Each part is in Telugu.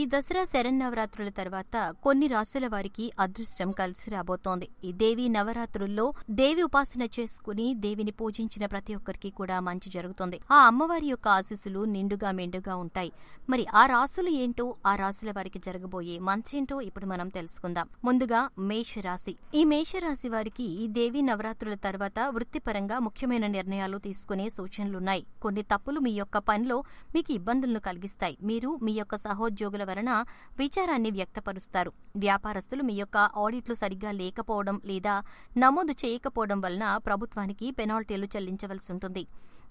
ఈ దసరా శరన్నవరాత్రుల తర్వాత కొన్ని రాసుల వారికి అదృష్టం కలిసి రాబోతోంది ఈ దేవి నవరాత్రుల్లో దేవి ఉపాసన చేసుకుని దేవిని పూజించిన ప్రతి ఒక్కరికి కూడా మంచి జరుగుతుంది ఆ అమ్మవారి యొక్క ఆశీస్సులు నిండుగా మెండుగా ఉంటాయి మరి ఆ రాసులు ఏంటో ఆ రాసుల వారికి జరగబోయే మంచేంటో ఇప్పుడు మనం తెలుసుకుందాం ముందుగా మేషరాశి ఈ మేషరాశి వారికి ఈ దేవి నవరాత్రుల తర్వాత వృత్తిపరంగా ముఖ్యమైన నిర్ణయాలు తీసుకునే సూచనలున్నాయి కొన్ని తప్పులు మీ యొక్క పనిలో మీకు ఇబ్బందులను కలిగిస్తాయి మీరు మీ యొక్క సహోద్యోగుల ఇబ్బందుల వలన విచారాన్ని వ్యక్తపరుస్తారు వ్యాపారస్తులు మీ యొక్క ఆడిట్లు సరిగ్గా లేకపోవడం లేదా నమోదు చేయకపోవడం వలన ప్రభుత్వానికి పెనాల్టీలు చెల్లించవలసి ఉంటుంది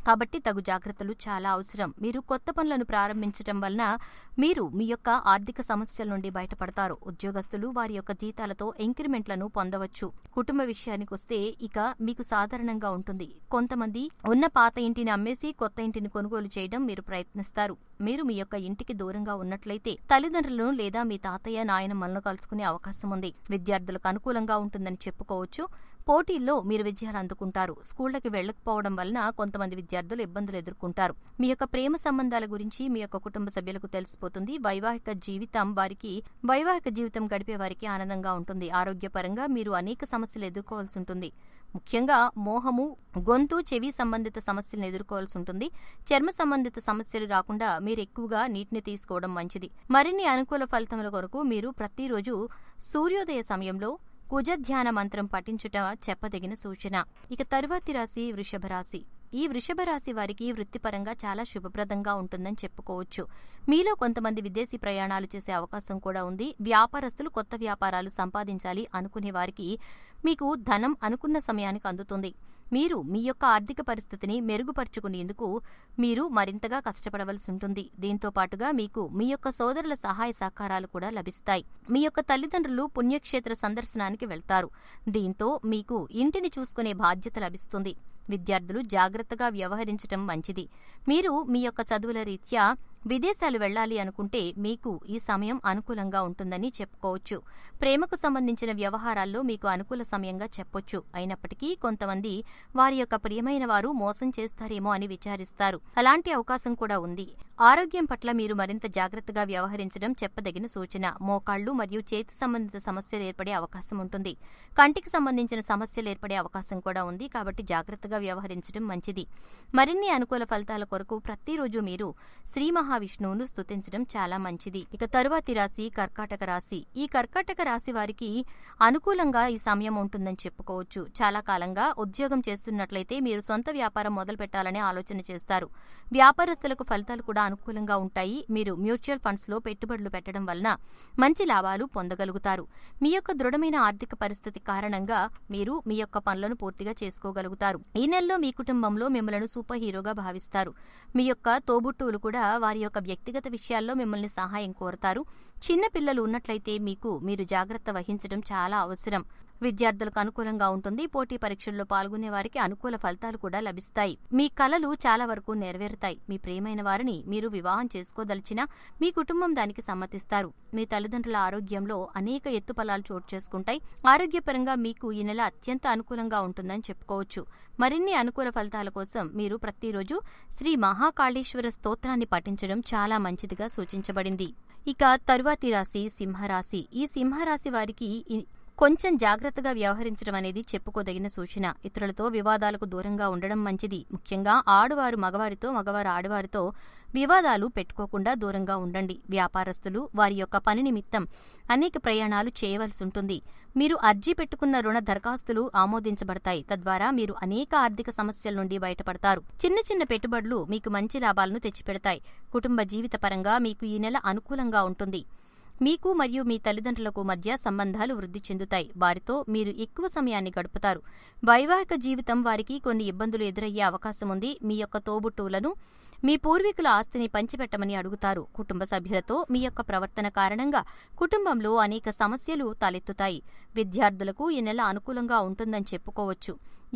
కాబట్టి తగు జాగ్రత్తలు చాలా అవసరం మీరు కొత్త పనులను ప్రారంభించడం వలన మీరు మీ యొక్క ఆర్థిక సమస్యల నుండి బయటపడతారు ఉద్యోగస్తులు వారి యొక్క జీతాలతో ఇంక్రిమెంట్లను పొందవచ్చు కుటుంబ విషయానికి వస్తే ఇక మీకు సాధారణంగా ఉంటుంది కొంతమంది ఉన్న పాత ఇంటిని అమ్మేసి కొత్త ఇంటిని కొనుగోలు చేయడం మీరు ప్రయత్నిస్తారు మీరు మీ యొక్క ఇంటికి దూరంగా ఉన్నట్లయితే తల్లిదండ్రులను లేదా మీ తాతయ్య నాయనమ్మలను కలుసుకునే అవకాశం ఉంది విద్యార్థులకు అనుకూలంగా ఉంటుందని చెప్పుకోవచ్చు పోటీల్లో మీరు విజయాలు అందుకుంటారు స్కూళ్ళకి వెళ్ళకపోవడం వలన కొంతమంది విద్యార్థులు ఇబ్బందులు ఎదుర్కొంటారు మీ యొక్క ప్రేమ సంబంధాల గురించి మీ యొక్క కుటుంబ సభ్యులకు తెలిసిపోతుంది వైవాహిక జీవితం వారికి వైవాహిక జీవితం గడిపే వారికి ఆనందంగా ఉంటుంది ఆరోగ్యపరంగా మీరు అనేక సమస్యలు ఎదుర్కోవాల్సి ఉంటుంది ముఖ్యంగా మోహము గొంతు చెవి సంబంధిత సమస్యలను ఎదుర్కోవాల్సి ఉంటుంది చర్మ సంబంధిత సమస్యలు రాకుండా మీరు ఎక్కువగా నీటిని తీసుకోవడం మంచిది మరిన్ని అనుకూల ఫలితముల కొరకు మీరు ప్రతిరోజు సూర్యోదయ సమయంలో కుజధ్యాన మంత్రం పఠించుట చెప్పదగిన సూచన ఇక తరువాతి రాశి వృషభ రాశి ఈ వృషభ రాశి వారికి వృత్తిపరంగా చాలా శుభప్రదంగా ఉంటుందని చెప్పుకోవచ్చు మీలో కొంతమంది విదేశీ ప్రయాణాలు చేసే అవకాశం కూడా ఉంది వ్యాపారస్తులు కొత్త వ్యాపారాలు సంపాదించాలి అనుకునే వారికి మీకు ధనం అనుకున్న సమయానికి అందుతుంది మీరు మీ యొక్క ఆర్థిక పరిస్థితిని మెరుగుపరుచుకునేందుకు మీరు మరింతగా కష్టపడవలసి ఉంటుంది దీంతో పాటుగా మీకు మీ యొక్క సోదరుల సహాయ సహకారాలు కూడా లభిస్తాయి మీ యొక్క తల్లిదండ్రులు పుణ్యక్షేత్ర సందర్శనానికి వెళ్తారు దీంతో మీకు ఇంటిని చూసుకునే బాధ్యత లభిస్తుంది విద్యార్థులు జాగ్రత్తగా వ్యవహరించటం మంచిది మీరు మీ యొక్క చదువుల రీత్యా విదేశాలు వెళ్ళాలి అనుకుంటే మీకు ఈ సమయం అనుకూలంగా ఉంటుందని చెప్పుకోవచ్చు ప్రేమకు సంబంధించిన వ్యవహారాల్లో మీకు అనుకూల సమయంగా చెప్పొచ్చు అయినప్పటికీ కొంతమంది వారి యొక్క ప్రియమైన వారు మోసం చేస్తారేమో అని విచారిస్తారు అలాంటి అవకాశం కూడా ఉంది ఆరోగ్యం పట్ల మీరు మరింత జాగ్రత్తగా వ్యవహరించడం చెప్పదగిన సూచన మోకాళ్లు మరియు చేతి సంబంధిత సమస్యలు ఏర్పడే అవకాశం ఉంటుంది కంటికి సంబంధించిన సమస్యలు ఏర్పడే అవకాశం కూడా ఉంది కాబట్టి జాగ్రత్తగా జాగ్రత్తగా వ్యవహరించడం మంచిది మరిన్ని అనుకూల ఫలితాల కొరకు ప్రతిరోజు మీరు శ్రీ మహావిష్ణువును స్థుతించడం చాలా మంచిది ఇక తరువాతి రాశి కర్కాటక రాశి ఈ కర్కాటక రాశి వారికి అనుకూలంగా ఈ సమయం ఉంటుందని చెప్పుకోవచ్చు చాలా కాలంగా ఉద్యోగం చేస్తున్నట్లయితే మీరు సొంత వ్యాపారం మొదలు పెట్టాలని ఆలోచన చేస్తారు వ్యాపారస్తులకు ఫలితాలు కూడా అనుకూలంగా ఉంటాయి మీరు మ్యూచువల్ ఫండ్స్ లో పెట్టుబడులు పెట్టడం వలన మంచి లాభాలు పొందగలుగుతారు మీ యొక్క దృఢమైన ఆర్థిక పరిస్థితి కారణంగా మీరు మీ యొక్క పనులను పూర్తిగా చేసుకోగలుగుతారు ఈ నెలలో మీ కుటుంబంలో మిమ్మల్ని సూపర్ హీరోగా భావిస్తారు మీ యొక్క తోబుట్టువులు కూడా వారి యొక్క వ్యక్తిగత విషయాల్లో మిమ్మల్ని సహాయం కోరతారు చిన్న పిల్లలు ఉన్నట్లయితే మీకు మీరు జాగ్రత్త వహించడం చాలా అవసరం విద్యార్థులకు అనుకూలంగా ఉంటుంది పోటీ పరీక్షల్లో పాల్గొనే వారికి అనుకూల ఫలితాలు కూడా లభిస్తాయి మీ కలలు చాలా వరకు నెరవేరుతాయి మీ ప్రియమైన వారిని మీరు వివాహం చేసుకోదలిచినా మీ కుటుంబం దానికి సమ్మతిస్తారు మీ తల్లిదండ్రుల ఆరోగ్యంలో అనేక ఎత్తుపలాలు చోటు చేసుకుంటాయి ఆరోగ్యపరంగా మీకు ఈ నెల అత్యంత అనుకూలంగా ఉంటుందని చెప్పుకోవచ్చు మరిన్ని అనుకూల ఫలితాల కోసం మీరు ప్రతిరోజు శ్రీ మహాకాళేశ్వర స్తోత్రాన్ని పఠించడం చాలా మంచిదిగా సూచించబడింది ఇక తరువాతి రాశి సింహరాశి ఈ సింహరాశి వారికి కొంచెం జాగ్రత్తగా వ్యవహరించడం అనేది చెప్పుకోదగిన సూచన ఇతరులతో వివాదాలకు దూరంగా ఉండడం మంచిది ముఖ్యంగా ఆడవారు మగవారితో మగవారు ఆడవారితో వివాదాలు పెట్టుకోకుండా దూరంగా ఉండండి వ్యాపారస్తులు వారి యొక్క పని నిమిత్తం అనేక ప్రయాణాలు చేయవలసి ఉంటుంది మీరు అర్జీ పెట్టుకున్న రుణ దరఖాస్తులు ఆమోదించబడతాయి తద్వారా మీరు అనేక ఆర్థిక సమస్యల నుండి బయటపడతారు చిన్న చిన్న పెట్టుబడులు మీకు మంచి లాభాలను తెచ్చిపెడతాయి కుటుంబ జీవిత పరంగా మీకు ఈ నెల అనుకూలంగా ఉంటుంది మీకు మరియు మీ తల్లిదండ్రులకు మధ్య సంబంధాలు వృద్ధి చెందుతాయి వారితో మీరు ఎక్కువ సమయాన్ని గడుపుతారు వైవాహిక జీవితం వారికి కొన్ని ఇబ్బందులు ఎదురయ్యే అవకాశం ఉంది మీ యొక్క తోబుట్టువులను మీ పూర్వీకుల ఆస్తిని పంచిపెట్టమని అడుగుతారు కుటుంబ సభ్యులతో మీ యొక్క ప్రవర్తన కారణంగా కుటుంబంలో అనేక సమస్యలు తలెత్తుతాయి విద్యార్థులకు ఈ నెల అనుకూలంగా ఉంటుందని చెప్పుకోవచ్చు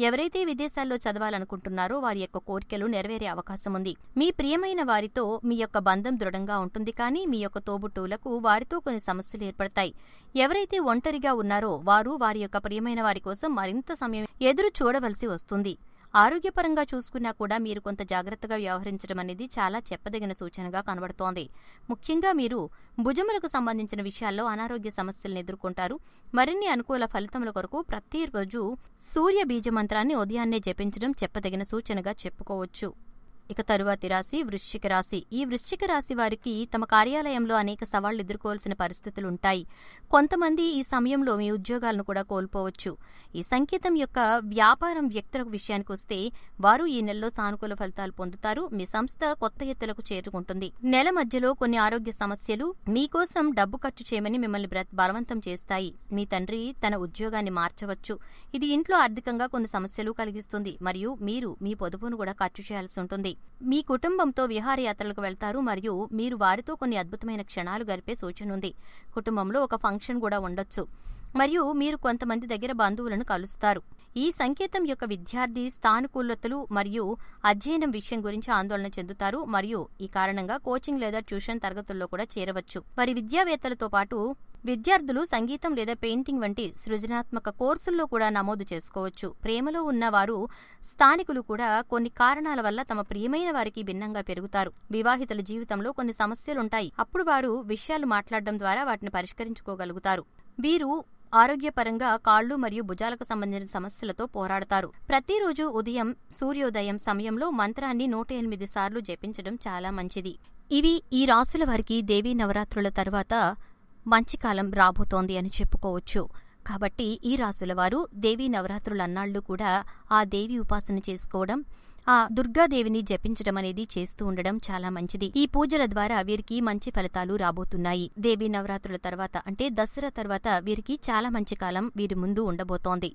ఎవరైతే విదేశాల్లో చదవాలనుకుంటున్నారో వారి యొక్క కోరికలు నెరవేరే అవకాశం ఉంది మీ ప్రియమైన వారితో మీ యొక్క బంధం దృఢంగా ఉంటుంది కానీ మీ యొక్క తోబుట్టువులకు వారితో కొన్ని సమస్యలు ఏర్పడతాయి ఎవరైతే ఒంటరిగా ఉన్నారో వారు వారి యొక్క ప్రియమైన వారి కోసం మరింత సమయం ఎదురు చూడవలసి వస్తుంది ఆరోగ్యపరంగా చూసుకున్నా కూడా మీరు కొంత జాగ్రత్తగా వ్యవహరించడం అనేది చాలా చెప్పదగిన సూచనగా కనబడుతోంది ముఖ్యంగా మీరు భుజములకు సంబంధించిన విషయాల్లో అనారోగ్య సమస్యలను ఎదుర్కొంటారు మరిన్ని అనుకూల ఫలితముల కొరకు ప్రతి సూర్య బీజ మంత్రాన్ని ఉదయాన్నే జపించడం చెప్పదగిన సూచనగా చెప్పుకోవచ్చు ఇక తరువాతి రాశి వృశ్చిక రాశి ఈ వృశ్చిక రాశి వారికి తమ కార్యాలయంలో అనేక సవాళ్లు ఎదుర్కోవాల్సిన పరిస్థితులు ఉంటాయి కొంతమంది ఈ సమయంలో మీ ఉద్యోగాలను కూడా కోల్పోవచ్చు ఈ సంకేతం యొక్క వ్యాపారం వ్యక్తుల విషయానికి వస్తే వారు ఈ నెలలో సానుకూల ఫలితాలు పొందుతారు మీ సంస్థ కొత్త ఎత్తులకు చేరుకుంటుంది నెల మధ్యలో కొన్ని ఆరోగ్య సమస్యలు మీకోసం డబ్బు ఖర్చు చేయమని మిమ్మల్ని బలవంతం చేస్తాయి మీ తండ్రి తన ఉద్యోగాన్ని మార్చవచ్చు ఇది ఇంట్లో ఆర్థికంగా కొన్ని సమస్యలు కలిగిస్తుంది మరియు మీరు మీ పొదుపును కూడా ఖర్చు చేయాల్సి ఉంటుంది మీ కుటుంబంతో విహారయాత్రలకు వెళ్తారు మరియు మీరు వారితో కొన్ని అద్భుతమైన క్షణాలు గడిపే సూచన ఉంది కుటుంబంలో ఒక ఫంక్షన్ కూడా ఉండొచ్చు మరియు మీరు కొంతమంది దగ్గర బంధువులను కలుస్తారు ఈ సంకేతం యొక్క విద్యార్థి స్థానుకూలతలు మరియు అధ్యయనం విషయం గురించి ఆందోళన చెందుతారు మరియు ఈ కారణంగా కోచింగ్ లేదా ట్యూషన్ తరగతుల్లో కూడా చేరవచ్చు మరి విద్యావేత్తలతో పాటు విద్యార్థులు సంగీతం లేదా పెయింటింగ్ వంటి సృజనాత్మక కోర్సుల్లో కూడా నమోదు చేసుకోవచ్చు ప్రేమలో ఉన్నవారు స్థానికులు కూడా కొన్ని కారణాల వల్ల తమ ప్రియమైన వారికి భిన్నంగా పెరుగుతారు వివాహితుల జీవితంలో కొన్ని సమస్యలుంటాయి అప్పుడు వారు విషయాలు మాట్లాడడం ద్వారా వాటిని పరిష్కరించుకోగలుగుతారు వీరు ఆరోగ్యపరంగా కాళ్ళు మరియు భుజాలకు సంబంధించిన సమస్యలతో పోరాడతారు ప్రతిరోజు ఉదయం సూర్యోదయం సమయంలో మంత్రాన్ని నూట ఎనిమిది సార్లు జపించడం చాలా మంచిది ఇవి ఈ రాసుల వారికి దేవీ నవరాత్రుల తర్వాత మంచి కాలం రాబోతోంది అని చెప్పుకోవచ్చు కాబట్టి ఈ రాసుల వారు దేవీ నవరాత్రుల కూడా ఆ దేవి ఉపాసన చేసుకోవడం ఆ దుర్గాదేవిని జపించడం అనేది చేస్తూ ఉండడం చాలా మంచిది ఈ పూజల ద్వారా వీరికి మంచి ఫలితాలు రాబోతున్నాయి దేవీ నవరాత్రుల తర్వాత అంటే దసరా తర్వాత వీరికి చాలా మంచి కాలం వీరి ముందు ఉండబోతోంది